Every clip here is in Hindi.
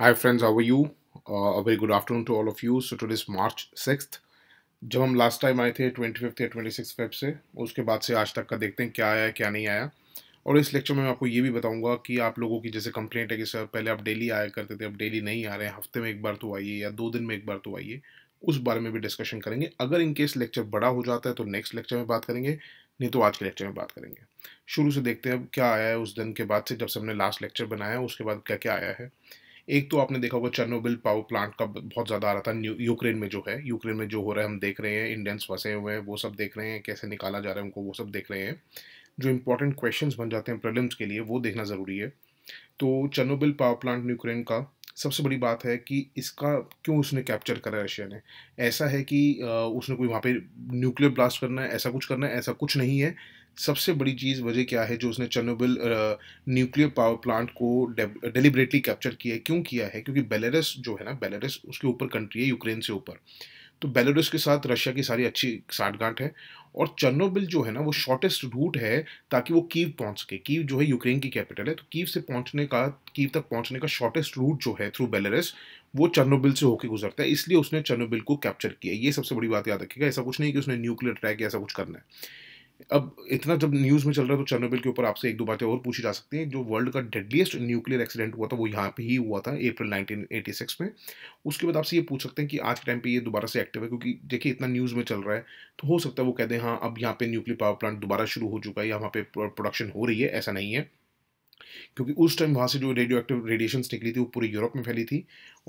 hi friends how you a very good afternoon to all of you so today March six जब हम लास्ट टाइम आए थे ट्वेंटी फिफ्थ या ट्वेंटी सिक्स फेब से उसके बाद से आज तक का देखते हैं क्या आया क्या नहीं आया और इस लेक्चर में मैं आपको ये भी बताऊंगा कि आप लोगों की जैसे कंप्लेंट है कि सर पहले आप डेली आया करते थे अब डेली नहीं आ रहे हैं हफ्ते में एक बार तो आइए या दो दिन में एक बार तो आइए उस बारे में भी डिस्कशन करेंगे अगर इनकेस लेक्चर बड़ा हो जाता है तो नेक्स्ट लेक्चर में बात करेंगे नहीं तो आज के लेक्चर में बात करेंगे शुरू से देखते हैं अब क्या आया है उस दिन के बाद से जब से हमने लास्ट लेक्चर बनाया उसके बाद क्या क्या आया है एक तो आपने देखा होगा चर्नोबिल पावर प्लांट का बहुत ज़्यादा आ रहा था यूक्रेन में जो है यूक्रेन में जो हो रहा है हम देख रहे हैं इंडियंस फंसे हुए हैं वो सब देख रहे हैं कैसे निकाला जा रहा है उनको वो सब देख रहे हैं जो इंपॉर्टेंट क्वेश्चन बन जाते हैं प्रॉब्लम्स के लिए वो देखना ज़रूरी है तो चर्नोबिल पावर प्लांट यूक्रेन का सबसे बड़ी बात है कि इसका क्यों उसने कैप्चर करा रशिया ने ऐसा है कि उसने कोई वहाँ पे न्यूक्लियर ब्लास्ट करना है ऐसा कुछ करना है ऐसा कुछ नहीं है सबसे बड़ी चीज़ वजह क्या है जो उसने चनोबिल न्यूक्लियर पावर प्लांट को डेलिबरेटली कैप्चर किया है क्यों किया है क्योंकि बेलारस जो है ना बेलारस उसके ऊपर कंट्री है यूक्रेन से ऊपर तो बेलारूस के साथ रशिया की सारी अच्छी साठगांठ है और चन्नोबिल जो है ना वो शॉर्टेस्ट रूट है ताकि वो कीव पहुंच सके कीव जो है यूक्रेन की कैपिटल है तो कीव से पहुंचने का कीव तक पहुंचने का शॉर्टेस्ट रूट जो है थ्रू बेलारस वो चन्नोबिल से होकर गुजरता है इसलिए उसने चन्नोबिल को कैप्चर किया ये सबसे बड़ी बात याद रखेगा ऐसा कुछ नहीं कि उसने न्यूक्लियर अटैक या ऐसा कुछ करना है अब इतना जब न्यूज़ में चल रहा है तो चर्नोबिल के ऊपर आपसे एक दो बातें और पूछी जा सकती हैं जो वर्ल्ड का डेडलीस्ट न्यूक्लियर एक्सीडेंट हुआ था वो यहाँ पे ही हुआ था अप्रैल 1986 में उसके बाद आपसे ये पूछ सकते हैं कि आज के टाइम पे ये दोबारा से एक्टिव है क्योंकि देखिए इतना न्यूज़ में चल रहा है तो हो सकता है वो कह दें हाँ अब यहाँ पे न्यूक्लियर पावर प्लांट दोबारा शुरू हो चुका है या वहाँ पर प्रोडक्शन हो रही है ऐसा नहीं है क्योंकि उस टाइम वहाँ से जो रेडियो एक्टिव रेडिएशंस निकली थी वो पूरे यूरोप में फैली थी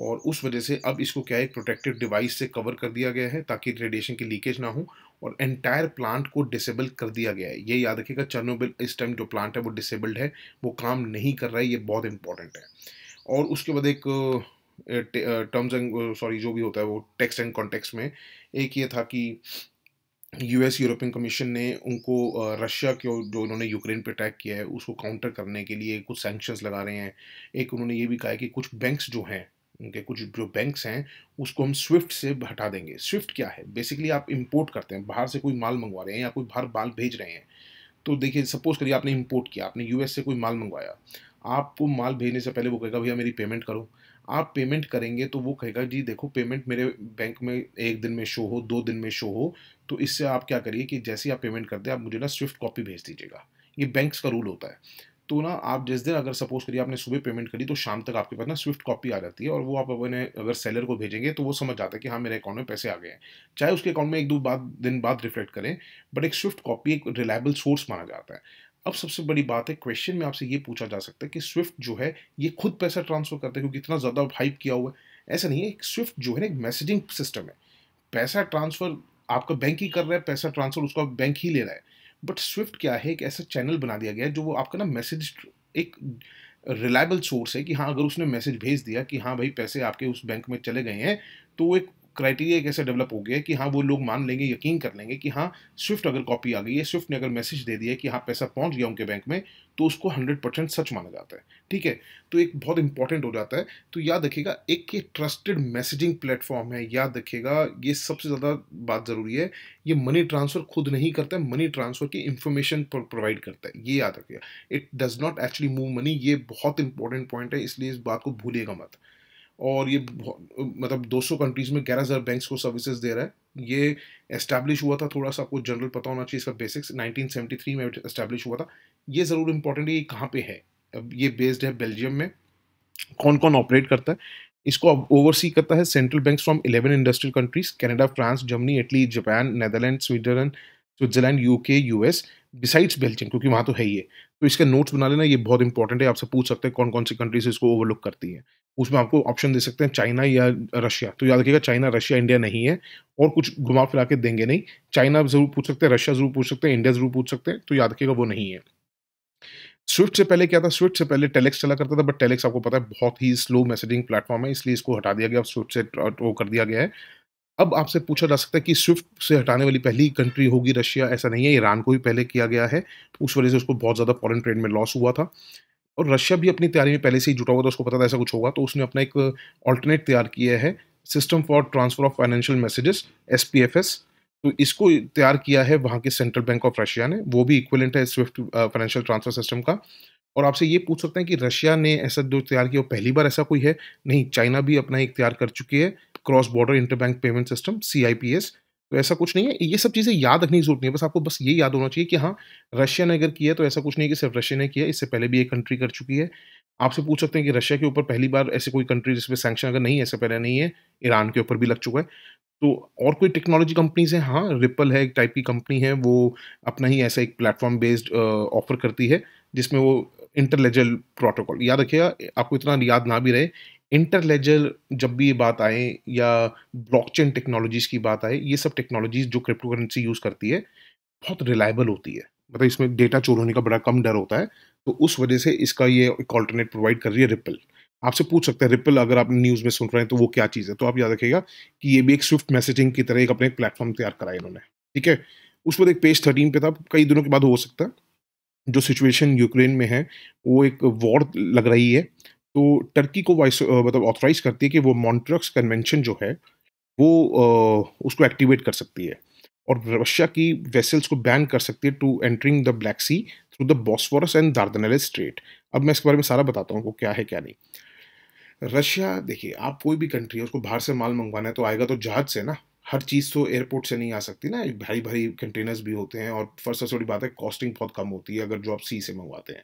और उस वजह से अब इसको क्या है प्रोटेक्टिव डिवाइस से कवर कर दिया गया है ताकि रेडिएशन की लीकेज ना हो और एंटायर प्लांट को डिसेबल कर दिया गया है ये याद रखिएगा चर्नोबिल इस टाइम जो प्लांट है वो डिसेबल्ड है वो काम नहीं कर रहा है ये बहुत इंपॉर्टेंट है और उसके बाद एक टर्म्स एंड सॉरी जो भी होता है वो टेक्स्ट एंड कॉन्टेक्स्ट में एक ये था कि यूएस यूरोपियन कमीशन ने उनको रशिया के जो इन्होंने यूक्रेन पे अटैक किया है उसको काउंटर करने के लिए कुछ सैंक्शंस लगा रहे हैं एक उन्होंने ये भी कहा है कि कुछ बैंक्स जो हैं उनके कुछ जो बैंक्स हैं उसको हम स्विफ्ट से हटा देंगे स्विफ्ट क्या है बेसिकली आप इम्पोर्ट करते हैं बाहर से कोई माल मंगवा रहे हैं या कोई बाहर माल भेज रहे हैं तो देखिए सपोज करिए आपने इम्पोर्ट किया आपने यूएस से कोई माल मंगवाया आपको माल भेजने से पहले वो कहेगा भैया मेरी पेमेंट करो आप पेमेंट करेंगे तो वो कहेगा जी देखो पेमेंट मेरे बैंक में एक दिन में शो हो दो दिन में शो हो तो इससे आप क्या करिए कि जैसे ही आप पेमेंट करते हैं आप मुझे ना स्विफ्ट कॉपी भेज दीजिएगा ये बैंक्स का रूल होता है तो ना आप जिस दिन अगर सपोज करिए आपने सुबह पेमेंट करी तो शाम तक आपके पास ना स्विफ्ट कॉपी आ जाती है और वो आप अपने अगर सेलर को भेजेंगे तो वो समझ जाता है कि हाँ मेरे अकाउंट में पैसे आ गए हैं चाहे उसके अकाउंट में एक दो बाद दिन बाद रिफ्लेक्ट करें बट एक स्विफ्ट कॉपी एक रिलायबल सोर्स माना जाता है अब सबसे बड़ी बात है क्वेश्चन में आपसे ये पूछा जा सकता है कि स्विफ्ट जो है ये खुद पैसा ट्रांसफर करता है क्योंकि इतना ज़्यादा हाइप किया हुआ है ऐसा नहीं है स्विफ्ट जो है ना एक मैसेजिंग सिस्टम है पैसा ट्रांसफ़र आपका बैंक ही कर रहा है पैसा ट्रांसफर उसका बैंक ही ले रहा है बट स्विफ्ट क्या है एक ऐसा चैनल बना दिया गया है जो वो आपका ना मैसेज एक रिलायबल सोर्स है कि हाँ अगर उसने मैसेज भेज दिया कि हाँ भाई पैसे आपके उस बैंक में चले गए हैं तो वो एक क्राइटेरिया कैसे डेवलप हो गया है कि हाँ वो लोग मान लेंगे यकीन कर लेंगे कि हाँ स्विफ्ट अगर कॉपी आ गई है स्विफ्ट ने अगर मैसेज दे दिया कि हाँ पैसा पहुंच गया उनके बैंक में तो उसको हंड्रेड परसेंट सच माना जाता है ठीक है तो एक बहुत इंपॉर्टेंट हो जाता है तो याद रखिएगा एक ये ट्रस्टेड मैसेजिंग प्लेटफॉर्म है याद रखिएगा ये सबसे ज़्यादा बात ज़रूरी है ये मनी ट्रांसफ़र खुद नहीं करता है मनी ट्रांसफ़र की इंफॉर्मेशन प्रोवाइड करता है ये याद रखिएगा it does not actually move money ये बहुत इंपॉर्टेंट पॉइंट है इसलिए इस बात को भूलिएगा मत और ये मतलब 200 कंट्रीज़ में ग्यारह हज़ार बैंक्स को सर्विसेज दे रहा है ये एस्टैब्लिश हुआ था थोड़ा सा आपको जनरल पता होना चाहिए इसका बेसिक्स 1973 में एस्टैब्लिश हुआ था ये ज़रूर इंपॉर्टेंट है ये कहाँ पे है अब ये बेस्ड है बेल्जियम में कौन कौन ऑपरेट करता है इसको अब ओवरसी करता है central bank from eleven industrial countries Canada France Germany Italy Japan Netherlands Switzerland Switzerland UK US besides Belgium क्योंकि वहाँ तो है ही है तो इसका नोट्स बना लेना ये बहुत इंपॉर्टेंट है आपसे पूछ सकते हैं कौन कौन सी कंट्रीज इसको ओवरलुक करती हैं उसमें आपको ऑप्शन दे सकते हैं चाइना या रशिया तो याद रखिएगा चाइना रशिया इंडिया नहीं है और कुछ घुमा फिरा के देंगे नहीं चाइना जरूर पूछ सकते हैं रशिया जरूर पूछ सकते हैं इंडिया जरूर पूछ सकते हैं तो याद रखिएगा वो नहीं है स्विफ्ट से पहले क्या था स्विफ्ट से पहले टेलेक्स चला करता था बट टेलेक्स आपको पता है बहुत ही स्लो मैसेजिंग प्लेटफॉर्म है इसलिए इसको हटा दिया गया स्विफ्ट से वो कर दिया गया है अब आपसे पूछा जा सकता है कि स्विफ्ट से हटाने वाली पहली कंट्री होगी रशिया ऐसा नहीं है ईरान को भी पहले किया गया है उस वजह से उसको बहुत ज़्यादा फॉरन ट्रेड में लॉस हुआ था और रशिया भी अपनी तैयारी में पहले से ही जुटा हुआ था उसको पता था ऐसा कुछ होगा तो उसने अपना एक ऑल्टरनेट तैयार किया है system for transfer of financial messages S तो इसको तैयार किया है वहाँ के सेंट्रल बैंक ऑफ रशिया ने वो भी इक्वलेंट है स्विफ्ट फाइनेंशियल ट्रांसफर सिस्टम का और आपसे ये पूछ सकते हैं कि रशिया ने ऐसा जो तैयार किया वो पहली बार ऐसा कोई है नहीं चाइना भी अपना एक तैयार कर चुकी है cross border interbank payment system S तो ऐसा कुछ नहीं है ये सब चीज़ें याद रखने की जरूरत नहीं है बस आपको बस ये याद होना चाहिए कि हाँ रशिया ने अगर किया तो ऐसा कुछ नहीं है कि सिर्फ रशिया ने किया इससे पहले भी एक कंट्री कर चुकी है आपसे पूछ सकते हैं कि रशिया के ऊपर पहली बार ऐसे कोई कंट्री जिसमें सैंक्शन अगर नहीं है ऐसे पहले नहीं है ईरान के ऊपर भी लग चुका है तो और कोई टेक्नोलॉजी कंपनीज हैं हाँ रिपल है एक टाइप की कंपनी है वो अपना ही ऐसा एक प्लेटफॉर्म बेस्ड ऑफर करती है जिसमें वो इंटरलेजल प्रोटोकॉल याद रखिएगा आपको इतना याद ना भी रहे इंटरलेजर जब भी ये बात आए या ब्लॉकचेन टेक्नोलॉजीज़ की बात आए ये सब टेक्नोलॉजीज़ जो क्रिप्टो करेंसी यूज़ करती है बहुत रिलायबल होती है मतलब इसमें डेटा चोर होने का बड़ा कम डर होता है तो उस वजह से इसका ये एक ऑल्टरनेट प्रोवाइड कर रही है रिपल आपसे पूछ सकते हैं रिपल अगर आप न्यूज़ में सुन रहे हैं तो वो क्या चीज़ है तो आप याद रखिएगा कि ये भी एक स्विफ्ट मैसेजिंग की तरह एक अपने एक प्लेटफॉर्म तैयार करा इन्होंने ठीक है उस पर एक पेज थर्टीन पे था कई दिनों के बाद हो सकता है जो सिचुएशन यूक्रेन में है वो एक वॉर लग रही है तो टर्की को वाइस मतलब ऑथराइज करती है कि वो मॉन्ट्रक्स कन्वेंशन जो है वो उसको एक्टिवेट कर सकती है और रशिया की वेसल्स को बैन कर सकती है to entering the Black Sea through the Bosphorus and Dardanelles strait अब मैं इसके बारे में सारा बताता हूँ क्या है क्या नहीं रशिया देखिए आप कोई भी कंट्री है उसको बाहर से माल मंगवाना है तो आएगा तो जहाज से ना हर चीज़ तो एयरपोर्ट से नहीं आ सकती ना भारी भारी कंटेनर्स भी होते हैं और फर्स्ट सबसे बड़ी बात है कॉस्टिंग बहुत कम होती है अगर जो आप सी से मंगवाते हैं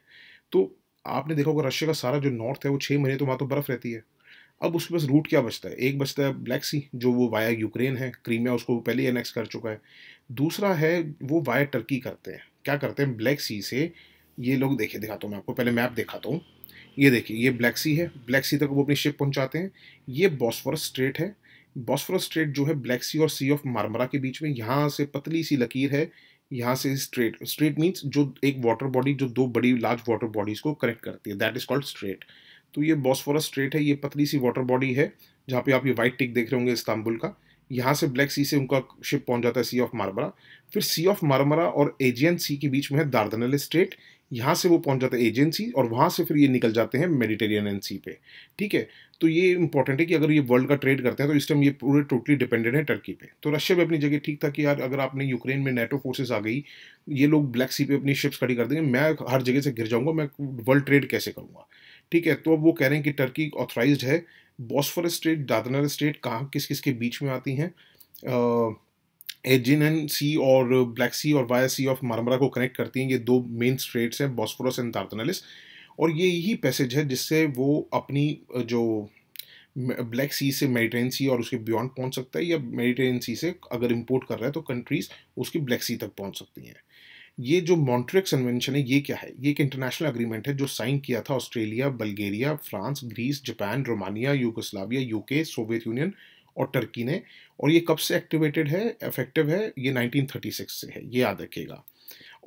तो आपने देखा होगा रशिया का सारा जो नॉर्थ है वो छः महीने तो वहाँ तो बर्फ़ रहती है अब उसके पास रूट क्या बचता है एक बचता है ब्लैक सी जो वो वाया यूक्रेन है क्रीमिया उसको पहले एनेक्स कर चुका है दूसरा है वो वाया टर्की करते हैं क्या करते हैं ब्लैक सी से ये लोग देखे दिखाता हूँ मैं आपको पहले मैप दिखाता हूँ ये देखिए ये ब्लैक सी है ब्लैक सी तक वो अपनी शिप पहुँचाते हैं ये बॉस्फोरस स्ट्रेट है बॉस्फोरस स्ट्रेट जो है ब्लैक सी और सी ऑफ मारमरा के बीच में यहाँ से पतली सी लकीर है यहाँ से स्ट्रेट स्ट्रेट मीन्स जो एक वाटर बॉडी जो दो बड़ी लार्ज वाटर बॉडीज़ को कनेक्ट करती है दैट इज़ कॉल्ड स्ट्रेट तो ये बॉस्फोरस स्ट्रेट है ये पतली सी वाटर बॉडी है जहाँ पे आप ये वाइट टिक देख रहे होंगे इस्तांबुल का यहाँ से ब्लैक सी से उनका शिप पहुँच जाता है सी ऑफ मारमरा फिर सी ऑफ मारमरा और एजियन सी के बीच में है दार्दनल स्ट्रेट यहाँ से वो पहुँच जाता है एजियन सी और वहाँ से फिर ये निकल जाते हैं मेडिटेरियन सी पे ठीक है तो ये इंपॉर्टेंट है कि अगर ये वर्ल्ड का ट्रेड करते हैं तो इस टाइम ये पूरे टोटली डिपेंडेंट है टर्की पे तो रशिया भी अपनी जगह ठीक था कि यार अगर आपने यूक्रेन में नेटो फोर्सेस आ गई ये लोग ब्लैक सी पे अपनी शिप्स खड़ी कर देंगे मैं हर जगह से गिर जाऊंगा मैं वर्ल्ड ट्रेड कैसे करूँगा ठीक है तो अब वो कह रहे हैं कि टर्की ऑथराइज है बॉस्फोरस स्टेट दादनर स्टेट कहाँ किस किस के बीच में आती हैं एजिन एन सी और ब्लैक सी और वाया सी ऑफ मार्मरा को कनेक्ट करती हैं ये दो मेन स्ट्रेट्स हैं बॉस्फोरस एंड दार्तनलिस और ये यही पैसेज है जिससे वो अपनी जो ब्लैक सी से मेडिटेन सी और उसके बियॉन्ड पहुंच सकता है या मेडिटेन सी से अगर इंपोर्ट कर रहा है तो कंट्रीज उसकी ब्लैक सी तक पहुंच सकती हैं ये जो मॉन्ट्रिक कन्वेंशन है ये क्या है ये एक इंटरनेशनल अग्रीमेंट है जो साइन किया था Australia Bulgaria France Greece Japan Romania Yugoslavia UK Soviet Union और टर्की ने और ये कब से एक्टिवेटेड है इफेक्टिव है ये 1936 से है ये याद रखिएगा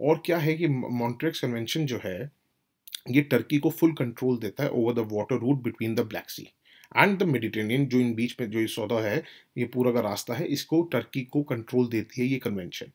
और क्या है कि मॉन्ट्रेक्स कन्वेंशन जो है ये टर्की को फुल कंट्रोल देता है over the water route between the Black Sea and the Mediterranean जो इन बीच में जो ये सौदा है ये पूरा का रास्ता है इसको टर्की को कंट्रोल देती है ये कन्वेंशन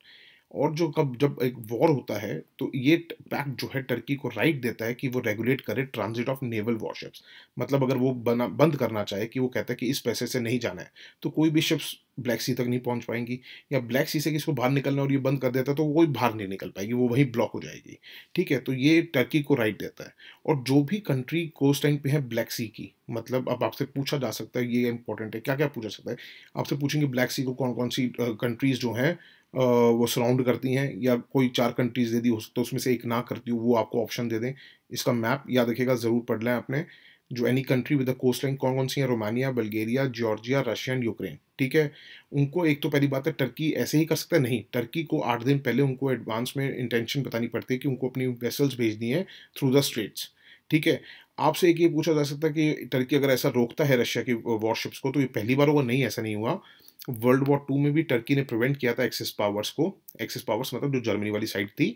और जो कब जब एक वॉर होता है तो ये पैक्ट जो है टर्की को राइट देता है कि वो रेगुलेट करे ट्रांजिट ऑफ नेवल वॉरशिप्स मतलब अगर वो बना बंद करना चाहे कि वो कहता है कि इस पैसे से नहीं जाना है तो कोई भी शिप्स ब्लैक सी तक नहीं पहुंच पाएंगी या ब्लैक सी से किसको बाहर निकलना और ये बंद कर देता है तो कोई बाहर नहीं निकल पाएगी वो वहीं ब्लॉक हो जाएगी ठीक है तो ये टर्की को राइट देता है और जो भी कंट्री कोस्ट लाइन पे है ब्लैक सी की मतलब अब आपसे पूछा जा सकता है ये इंपॉर्टेंट है क्या क्या पूछा सकता है आपसे पूछेंगे ब्लैक सी को कौन कौन सी कंट्रीज़ जो हैं वो सराउंड करती हैं या कोई चार कंट्रीज़ दे दी हो सकता तो है उसमें से एक ना करती हो वो आपको ऑप्शन दे दें इसका मैप याद रखिएगा ज़रूर पढ़ लें आपने जो any country with the coastline कौन कौन सी है Romania Bulgaria Georgia Russia and Ukraine ठीक है उनको एक तो पहली बात है टर्की ऐसे ही कर सकता है नहीं टर्की को आठ दिन पहले उनको एडवांस में इंटेंशन बतानी पड़ती है कि उनको अपनी वेसल्स भेजनी है थ्रू द स्ट्रेट्स ठीक है आपसे एक ये पूछा जा सकता है कि टर्की अगर ऐसा रोकता है रशिया की वॉरशिप्स को तो ये पहली बार होगा नहीं ऐसा नहीं हुआ वर्ल्ड वॉर टू में भी टर्की ने प्रिवेंट किया था एक्सिस पावर्स को एक्सेस पावर्स मतलब जो जर्मनी वाली साइड थी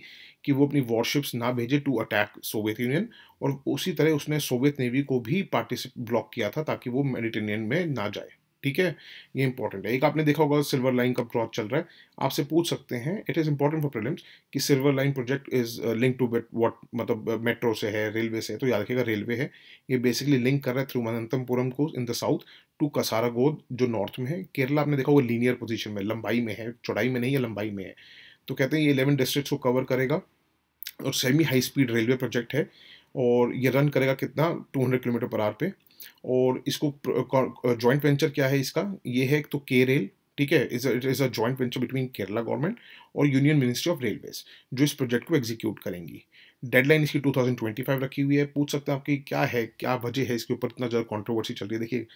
कि वो अपनी वॉरशिप्स ना भेजे टू अटैक सोवियत यूनियन और उसी तरह उसने सोवियत नेवी को भी पार्टिसिप ब्लॉक किया था ताकि वो मेडिटेनियन में ना जाए ठीक है ये इंपॉर्टेंट है एक आपने देखा होगा सिल्वर लाइन का क्रॉस चल रहा है आपसे पूछ सकते हैं it is important for problems कि silver line project is link to bet what मतलब मेट्रो uh, से है रेलवे से है तो याद रखिएगा रेलवे है ये बेसिकली लिंक कर रहा है थ्रू मनंतमपुरम को in the south to Kasaragod जो नॉर्थ में है केरला आपने देखा वो लीनियर पोजीशन में लंबाई में है चौड़ाई में नहीं है लंबाई में है तो कहते हैं ये इलेवन डिस्ट्रिक्ट को कवर करेगा और semi high speed railway project है और ये रन करेगा कितना 200 किलोमीटर पर आर पे और इसको जॉइंट वेंचर क्या है इसका ये है तो के रेल ठीक है it is a joint venture between Kerala government और यूनियन मिनिस्ट्री ऑफ रेलवेज जो इस प्रोजेक्ट को एग्जीक्यूट करेंगी डेडलाइन इसकी 2025 रखी हुई है पूछ सकते हैं आपकी क्या है क्या वजह है इसके ऊपर इतना ज़्यादा कॉन्ट्रोवर्सी चल रही है देखिए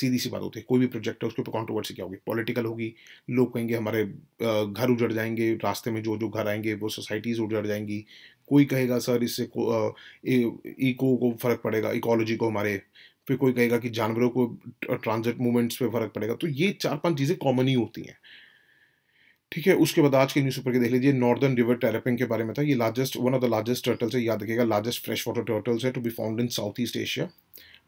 सीधी सी बात होती है कोई भी प्रोजेक्ट है उसके ऊपर कॉन्ट्रोवर्सी क्या होगी पॉलिटिकल होगी लोग कहेंगे हमारे घर उजड़ जाएंगे रास्ते में जो जो घर आएंगे वो सोसाइटीज़ उजड़ जाएंगी कोई कहेगा सर इससे इको को फ़र्क पड़ेगा इकोलॉजी को हमारे फिर कोई कहेगा कि जानवरों को ट्रांजिट मूवमेंट्स पे फ़र्क पड़ेगा तो ये चार पांच चीज़ें कॉमन ही होती हैं ठीक है उसके बाद आज के न्यूज़पेपर के देख लीजिए नॉर्दर्न रिवर टेरेपिंग के बारे में था ये largest one of the largest turtles है याद रखिएगा लार्जेस्ट फ्रेश वाटर टर्टल्स है to be found in south east Asia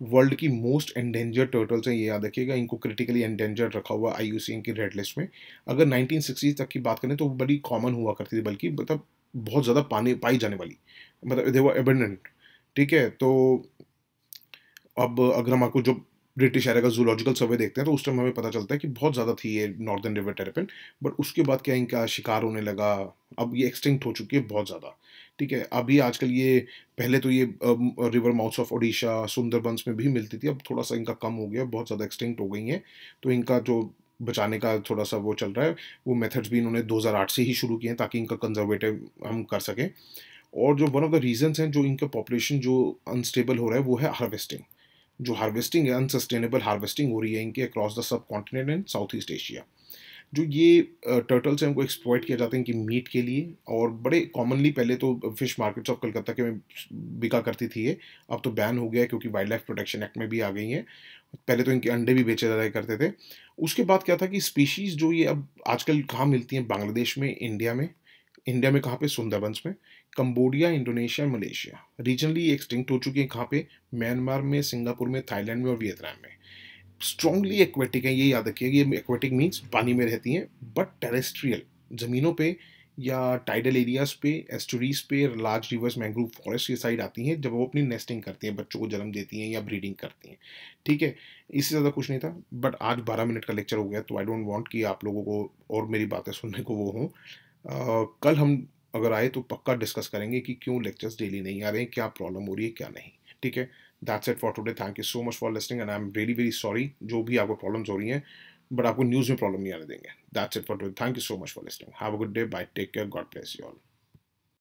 world की मोस्ट एंडेंजर्ड टर्टल्स हैं ये याद रखिएगा इनको क्रिटिकली एंडेंजर्ड रखा हुआ आई यू सी इनकी रेड लिस्ट में अगर नाइनटीन तक की बात करें तो बड़ी कॉमन हुआ करती थी बल्कि मतलब बहुत ज़्यादा पानी पाई जाने वाली मतलब दे वर एबेंडेंट ठीक है तो अब अगर हम आपको जो ब्रिटिश एरिया का जूलॉजिकल सर्वे देखते हैं तो उस टाइम हमें पता चलता है कि बहुत ज़्यादा थी ये नॉर्दर्न रिवर टेरेपिन बट उसके बाद क्या इनका शिकार होने लगा अब ये एक्सटिंक्ट हो चुकी है बहुत ज़्यादा ठीक है अभी आजकल ये पहले तो ये river mouths of Odisha Sundarbans में भी मिलती थी अब थोड़ा सा इनका कम हो गया बहुत ज़्यादा एक्सटिंक्ट हो गई हैं तो इनका जो बचाने का थोड़ा सा वो चल रहा है वो मेथड्स भी इन्होंने 2008 से ही शुरू किए हैं ताकि इनका कंजर्वेटिव हम कर सकें और जो वन ऑफ द रीजंस हैं जो इनका पॉपुलेशन जो अनस्टेबल हो रहा है वो है हार्वेस्टिंग जो हार्वेस्टिंग है अनसस्टेनेबल हार्वेस्टिंग हो रही है इनके across the subcontinent and south east Asia जो ये टर्टल्स हैं उनको एक्सप्लॉयट किया जाता है इनकी मीट के लिए और बड़े कॉमनली पहले तो फिश मार्केट्स ऑफ कलकत्ता के में बिका करती थी ये अब तो बैन हो गया है क्योंकि वाइल्ड लाइफ प्रोटेक्शन एक्ट में भी आ गई हैं पहले तो इनके अंडे भी बेचे जाया करते थे उसके बाद क्या था कि स्पीशीज़ जो ये अब आजकल कहाँ मिलती हैं बांग्लादेश में इंडिया में इंडिया में कहाँ पे सुंदरबंस में Cambodia Indonesia Malaysia regionally extinct हो चुकी है कहाँ पे म्यांमार में सिंगापुर में थाईलैंड में और वियतनाम में स्ट्रॉन्गली एक्वेटिक हैं ये याद रखिए ये एक्वेटिक मीन्स पानी में रहती हैं बट टेरेस्ट्रियल ज़मीनों पे या टाइडल एरियाज पे एस्टोरीज पे लार्ज रिवर्स मैंग्रोव फॉरेस्ट ये साइड आती हैं जब वो अपनी नेस्टिंग करती हैं बच्चों को जन्म देती हैं या ब्रीडिंग करती हैं ठीक है इससे ज़्यादा कुछ नहीं था बट आज बारह मिनट का लेक्चर हो गया तो आई डोंट वांट कि आप लोगों को और मेरी बातें सुनने को वो हों कल हम अगर आए तो पक्का डिस्कस करेंगे कि क्यों लेक्चर्स डेली नहीं आ रहे हैं क्या प्रॉब्लम हो रही है क्या नहीं ठीक है that's it for today thank you so much for listening and I am very very sorry जो भी आपको प्रॉब्लम्स हो रही हैं बट आपको न्यूज़ में प्रॉब्लम नहीं आने देंगे that's it for today thank you so much for listening have a good day bye take care God bless you all